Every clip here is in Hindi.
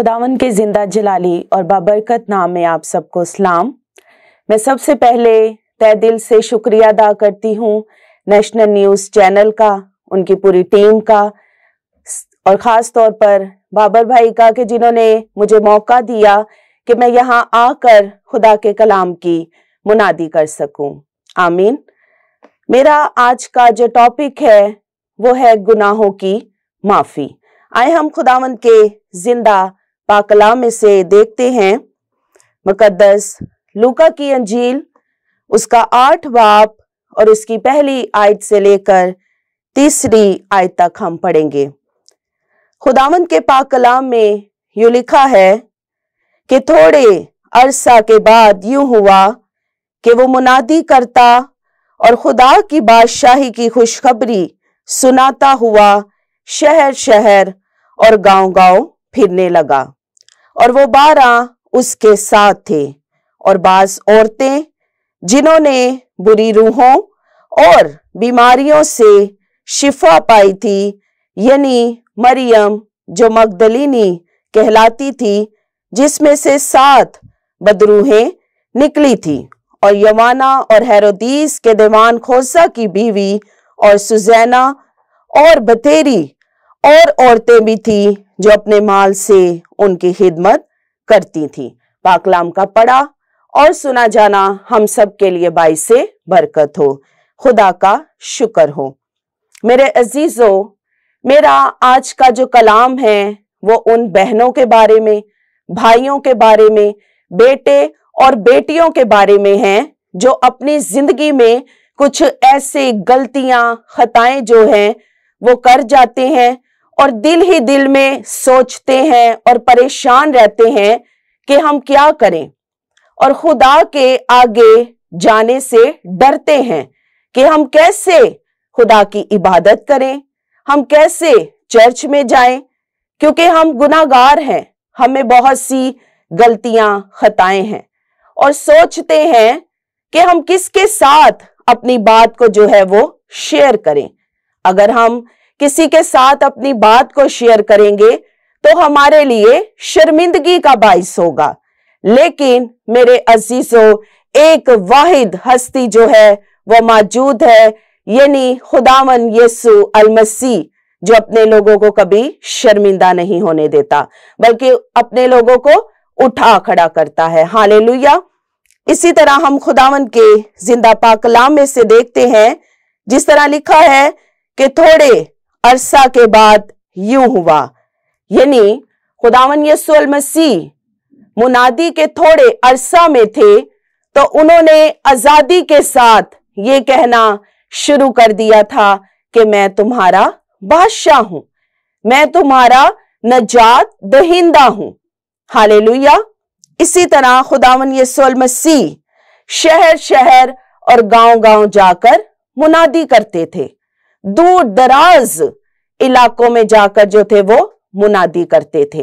खुदावन के जिंदा जलाली और बाबरकत नाम में आप सबको सलाम मैं सबसे पहले तय दिल से शुक्रिया अदा करती हूँ नेशनल न्यूज़ चैनल का उनकी पूरी टीम का और ख़ास तौर पर बाबर भाई का कि जिन्होंने मुझे मौका दिया कि मैं यहाँ आकर खुदा के कलाम की मुनादी कर सकूं आमीन मेरा आज का जो टॉपिक है वो है गुनाहों की माफ़ी आए हम खुदावंत के जिंदा पाकला में से देखते हैं मुकदस लूका की अंजील उसका आठ बाप और उसकी पहली आयत से लेकर तीसरी आयत तक हम पढ़ेंगे खुदावंत के पाक कलाम में यू लिखा है कि थोड़े अरसा के बाद यूं हुआ कि वो मुनादी करता और खुदा की बादशाही की खुशखबरी सुनाता हुआ शहर शहर और गांव गांव फिरने लगा और वो बारह उसके साथ थे और बास औरतें जिन्होंने बुरी रूहों और बीमारियों से शिफा पाई थी यानी मरियम जो मगदलिनी कहलाती थी जिसमें से सात बदरूहें निकली थी और यमाना और हैरोदीस के देवान खोसा की बीवी और सुजैना और बतेरी और औरतें भी थी जो अपने माल से उनकी खिदमत करती थी पाकलाम का पढ़ा और सुना जाना हम सब के लिए बाई से बरकत हो खुदा का शुक्र हो मेरे अजीजों मेरा आज का जो कलाम है वो उन बहनों के बारे में भाइयों के बारे में बेटे और बेटियों के बारे में है जो अपनी जिंदगी में कुछ ऐसे गलतियां खताएं जो हैं वो कर जाते हैं और दिल ही दिल में सोचते हैं और परेशान रहते हैं कि हम क्या करें और खुदा के आगे जाने से डरते हैं कि हम कैसे खुदा की इबादत करें हम कैसे चर्च में जाएं क्योंकि हम गुनागार हैं हमें बहुत सी गलतियां खताएं हैं और सोचते हैं कि हम किसके साथ अपनी बात को जो है वो शेयर करें अगर हम किसी के साथ अपनी बात को शेयर करेंगे तो हमारे लिए शर्मिंदगी का बायस होगा लेकिन मेरे अजीजों एक वाहिद हस्ती जो है वो मौजूद है यानी खुदावन यसु अलमसी जो अपने लोगों को कभी शर्मिंदा नहीं होने देता बल्कि अपने लोगों को उठा खड़ा करता है हाले इसी तरह हम खुदावन के जिंदा पाकलाम में से देखते हैं जिस तरह लिखा है कि थोड़े अरसा के बाद यू हुआ यानी खुदावन यसुल मसीह मुनादी के थोड़े अरसा में थे तो उन्होंने आजादी के साथ ये कहना शुरू कर दिया था कि मैं तुम्हारा बादशाह हूं मैं तुम्हारा नजात दहिंदा हूं हाले इसी तरह खुदावन यसुल मसीह शहर शहर और गांव गांव जाकर मुनादी करते थे दूर दराज इलाकों में जाकर जो थे वो मुनादी करते थे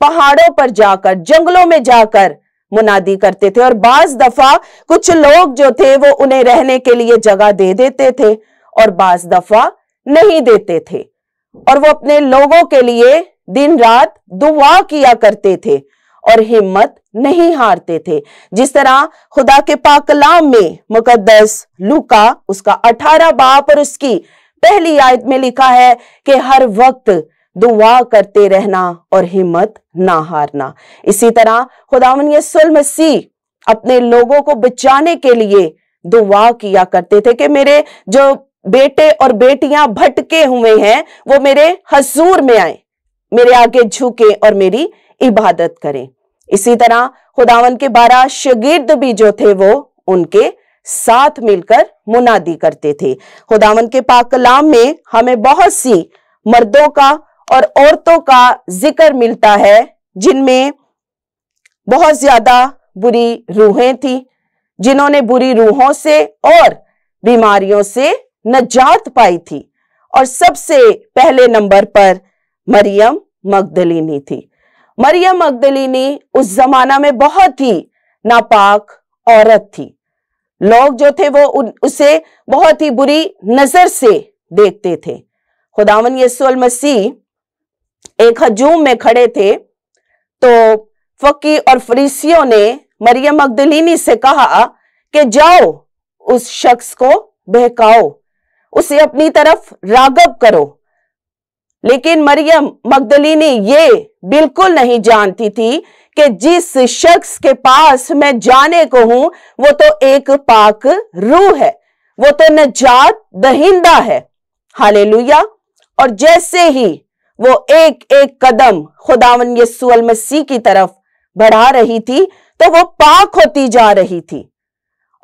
पहाड़ों पर जाकर जंगलों में जाकर मुनादी करते थे और बाज दफा कुछ लोग जो थे वो उन्हें रहने के लिए जगह दे देते थे और बाज दफा नहीं देते थे और वो अपने लोगों के लिए दिन रात दुआ किया करते थे और हिम्मत नहीं हारते थे जिस तरह खुदा के पाकलाम में मुकद्दस लुका उसका अठारह बाप और उसकी पहली आयत में लिखा है कि हर वक्त दुआ करते रहना और हिम्मत ना हारना इसी तरह खुदावन यसल मसीह अपने लोगों को बचाने के लिए दुआ किया करते थे कि मेरे जो बेटे और बेटियां भटके हुए हैं वो मेरे हजूर में आए मेरे आगे झुके और मेरी इबादत करें इसी तरह खुदावन के बारह शगिर्द भी जो थे वो उनके साथ मिलकर मुनादी करते थे खुदावन के पाक कलाम में हमें बहुत सी मर्दों का और औरतों का जिक्र मिलता है जिनमें बहुत ज्यादा बुरी रूहें थी जिन्होंने बुरी रूहों से और बीमारियों से नजात पाई थी और सबसे पहले नंबर पर मरियम मकदलिनी थी मरियम मकदलिनी उस जमाना में बहुत ही नापाक औरत थी लोग जो थे वो उसे बहुत ही बुरी नजर से देखते थे खुदावन यसूल मसीह एक हजूम में खड़े थे तो फकी और फरीसियों ने मरियम अकदलिनी से कहा कि जाओ उस शख्स को बहकाओ उसे अपनी तरफ रागब करो लेकिन मरियम मकदलीनी ये बिल्कुल नहीं जानती थी कि जिस शख्स के पास मैं जाने को हूं वो तो एक पाक रूह है वो तो नजात दहिंदा है हाले और जैसे ही वो एक एक कदम खुदावन यसूअल मसीह की तरफ बढ़ा रही थी तो वो पाक होती जा रही थी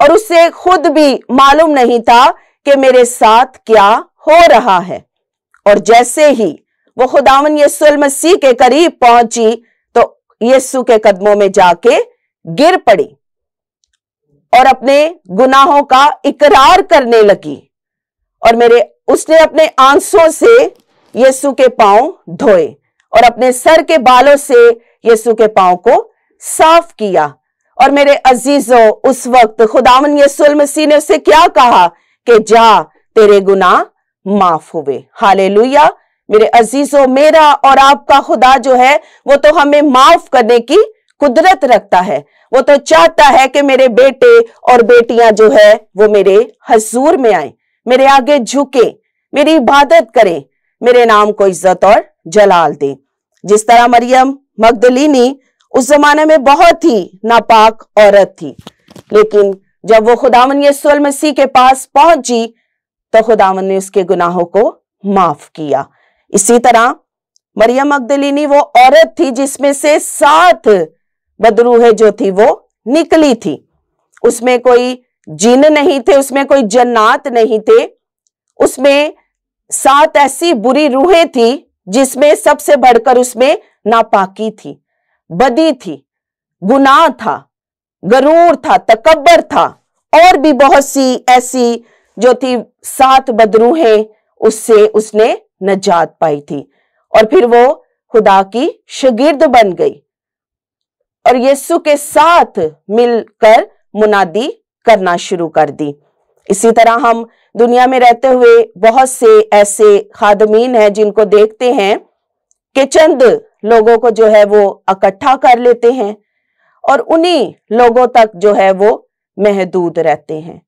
और उसे खुद भी मालूम नहीं था कि मेरे साथ क्या हो रहा है और जैसे ही वो खुदावन यसुल मसीह के करीब पहुंची तो यस्सु के कदमों में जाके गिर पड़ी और अपने गुनाहों का इकरार करने लगी और मेरे उसने अपने आंसुओं से यीशु के पांव धोए और अपने सर के बालों से यीशु के पांव को साफ किया और मेरे अजीजों उस वक्त खुदावन यसुल मसीह ने उसे क्या कहा कि जा तेरे गुनाह माफ हुए हाले मेरे अजीजों मेरा और आपका खुदा जो है वो तो हमें माफ करने की कुदरत रखता है वो तो चाहता है कि मेरे बेटे और बेटियां जो है वो मेरे हजूर में आए मेरे आगे झुके मेरी इबादत करें मेरे नाम को इज्जत और जलाल दें जिस तरह मरियम मकदलिनी उस जमाने में बहुत ही नापाक औरत थी लेकिन जब वो खुदावन यसूल मसीह के पास पहुंची तो खुदावन ने उसके गुनाहों को माफ किया इसी तरह मरियम अकदलिनी वो औरत थी जिसमें से सात बदरूहे जो थी वो निकली थी उसमें कोई जिन नहीं थे उसमें कोई जन्नात नहीं थे उसमें सात ऐसी बुरी रूहें थी जिसमें सबसे बढ़कर उसमें नापाकी थी बदी थी गुनाह था गरूर था तकबर था और भी बहुत सी ऐसी जो थी सात हैं उससे उसने नजात पाई थी और फिर वो खुदा की शगिर्द बन गई और यीशु के साथ मिलकर मुनादी करना शुरू कर दी इसी तरह हम दुनिया में रहते हुए बहुत से ऐसे खादमीन हैं जिनको देखते हैं कि चंद लोगों को जो है वो इकट्ठा कर लेते हैं और उन्हीं लोगों तक जो है वो महदूद रहते हैं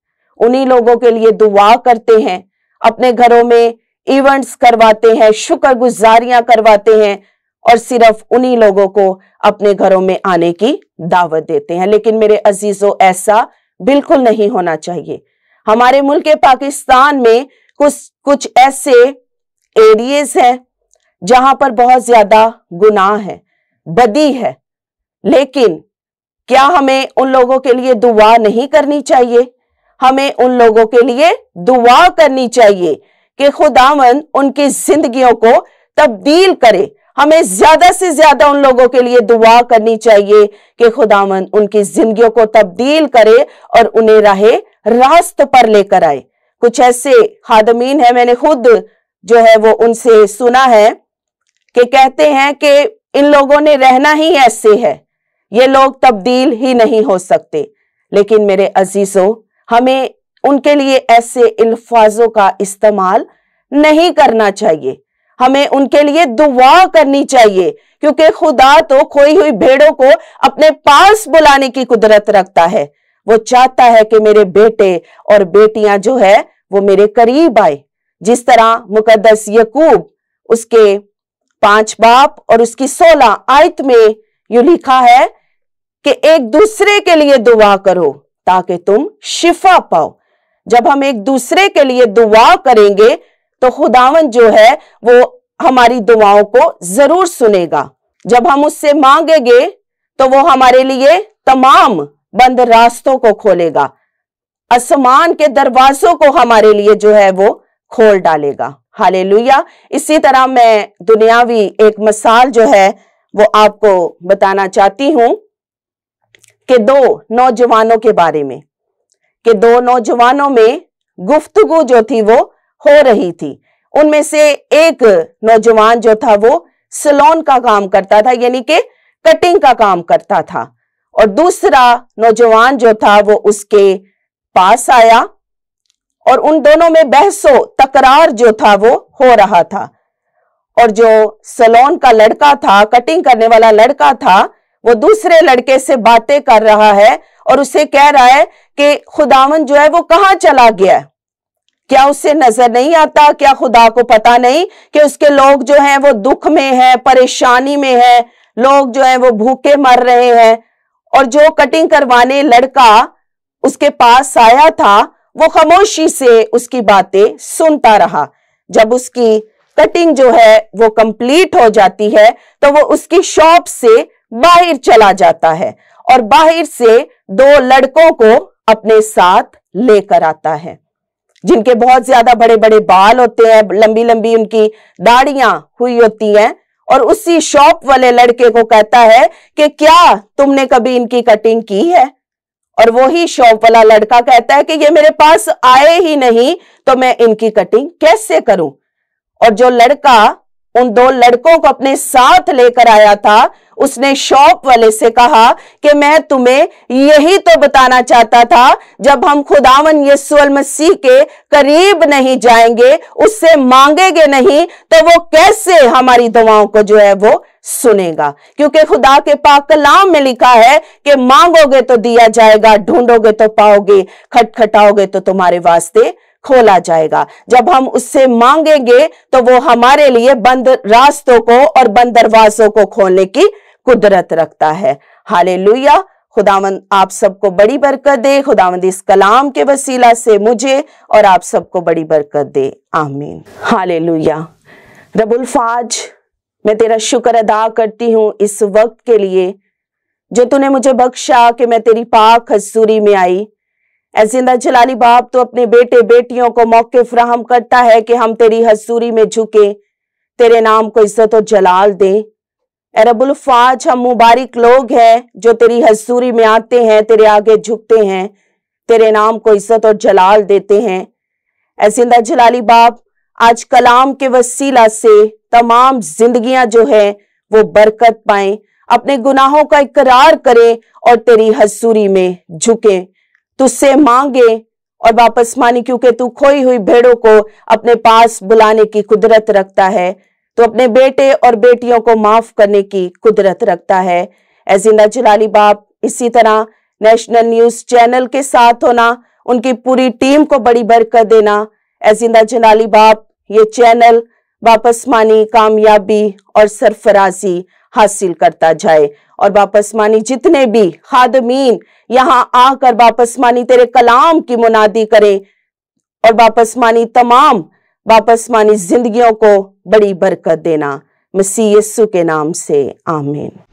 उन्हीं लोगों के लिए दुआ करते हैं अपने घरों में इवेंट्स करवाते हैं शुक्रगुजारियां करवाते हैं और सिर्फ उन्हीं लोगों को अपने घरों में आने की दावत देते हैं लेकिन मेरे अजीजों ऐसा बिल्कुल नहीं होना चाहिए हमारे मुल्क पाकिस्तान में कुछ कुछ ऐसे एरिएज हैं जहां पर बहुत ज्यादा गुनाह है बदी है लेकिन क्या हमें उन लोगों के लिए दुआ नहीं करनी चाहिए हमें उन लोगों के लिए दुआ करनी चाहिए कि खुदावन उनकी जिंदगियों को तब्दील करे हमें ज्यादा से ज्यादा उन लोगों के लिए दुआ करनी चाहिए कि खुदावन उनकी जिंदगियों को तब्दील करे और उन्हें राहे रास्त पर लेकर आए कुछ ऐसे खादमीन है मैंने खुद जो है वो उनसे सुना है कि कहते हैं कि इन लोगों ने रहना ही ऐसे है ये लोग तब्दील ही नहीं हो सकते लेकिन मेरे अजीजों हमें उनके लिए ऐसे अल्फाजों का इस्तेमाल नहीं करना चाहिए हमें उनके लिए दुआ करनी चाहिए क्योंकि खुदा तो खोई हुई भेड़ों को अपने पास बुलाने की कुदरत रखता है वो चाहता है कि मेरे बेटे और बेटियां जो है वो मेरे करीब आए जिस तरह मुकदस यकूब उसके पांच बाप और उसकी सोलह आयत में यू लिखा है कि एक दूसरे के लिए दुआ करो ताकि तुम शिफा पाओ जब हम एक दूसरे के लिए दुआ करेंगे तो खुदावन जो है वो हमारी दुआओं को जरूर सुनेगा जब हम उससे मांगेंगे तो वो हमारे लिए तमाम बंद रास्तों को खोलेगा आसमान के दरवाजों को हमारे लिए जो है वो खोल डालेगा हाले इसी तरह मैं दुनियावी एक मिसाल जो है वो आपको बताना चाहती हूं के दो नौजवानों के बारे में कि दो नौजवानों में गुफ्तगु जो थी वो हो रही थी उनमें से एक नौजवान जो था वो सलोन का काम करता था यानी कि कटिंग का काम करता था और दूसरा नौजवान जो था वो उसके पास आया और उन दोनों में बहसो तकरार जो था वो हो रहा था और जो सलोन का लड़का था कटिंग करने वाला लड़का था वो दूसरे लड़के से बातें कर रहा है और उसे कह रहा है कि खुदावन जो है वो कहाँ चला गया है क्या उससे नजर नहीं आता क्या खुदा को पता नहीं कि उसके लोग जो हैं वो दुख में हैं परेशानी में हैं लोग जो हैं वो भूखे मर रहे हैं और जो कटिंग करवाने लड़का उसके पास आया था वो खामोशी से उसकी बातें सुनता रहा जब उसकी कटिंग जो है वो कंप्लीट हो जाती है तो वो उसकी शॉप से बाहर चला जाता है और बाहर से दो लड़कों को अपने साथ लेकर आता है जिनके बहुत ज्यादा बड़े बड़े बाल होते हैं लंबी लंबी उनकी दाढ़ियां हुई होती हैं और उसी शॉप वाले लड़के को कहता है कि क्या तुमने कभी इनकी कटिंग की है और वही शॉप वाला लड़का कहता है कि ये मेरे पास आए ही नहीं तो मैं इनकी कटिंग कैसे करूं और जो लड़का उन दो लड़कों को अपने साथ लेकर आया था उसने शॉप वाले से कहा कि मैं तुम्हें यही तो बताना चाहता था जब हम खुदावन यसुअल मसीह के करीब नहीं जाएंगे उससे मांगेंगे नहीं तो वो कैसे हमारी दुआओं को जो है वो सुनेगा क्योंकि खुदा के पाक कलाम में लिखा है कि मांगोगे तो दिया जाएगा ढूंढोगे तो पाओगे खटखटाओगे तो तुम्हारे वास्ते खोला जाएगा जब हम उससे मांगेंगे तो वो हमारे लिए बंद रास्तों को और बंद दरवाजों को खोलने की कुदरत रखता है हाले खुदावंद आप सबको बड़ी बरकत दे खुदावंद इस कलाम के वसीला से मुझे और आप सबको बड़ी बरकत दे आमीन हाले लुया रबुल्फाज मैं तेरा शुक्र अदा करती हूँ इस वक्त के लिए जो तूने मुझे बख्शा कि मैं तेरी पाक हजूरी में आई जिंदा जलाली बाप तो अपने बेटे बेटियों को मौके फ्राहम करता है कि हम तेरी हजूरी में झुके तेरे नाम को इज्जत और जलाल दें फाज हम मुबारक लोग हैं जो तेरी हजूरी में आते हैं तेरे आगे झुकते हैं तेरे नाम को इज्जत और जलाल देते हैं ऐसिंदा जलाली बाप आज कलाम के वसीला से तमाम जिंदगियां जो है वो बरकत पाए अपने गुनाहों का इकरार करें और तेरी हजूरी में झुके तुझसे मांगे और वापस मानी क्योंकि तू खोई हुई भेड़ों को अपने पास बुलाने की कुदरत रखता है तो अपने बेटे और बेटियों को माफ करने की कुदरत रखता है एजिंदा जलाली बाप इसी तरह नेशनल न्यूज चैनल के साथ होना उनकी पूरी टीम को बड़ी बरकत देना एजिंदा जलाली बाप ये चैनल वापसमानी कामयाबी और सरफराजी हासिल करता जाए और वापसमानी जितने भी खादमीन यहाँ आकर वापसमानी तेरे कलाम की मुनादी करें और वापसमानी तमाम वापस मानी जिंदगियों को बड़ी बरकत देना मसीह यस्सु के नाम से आमीन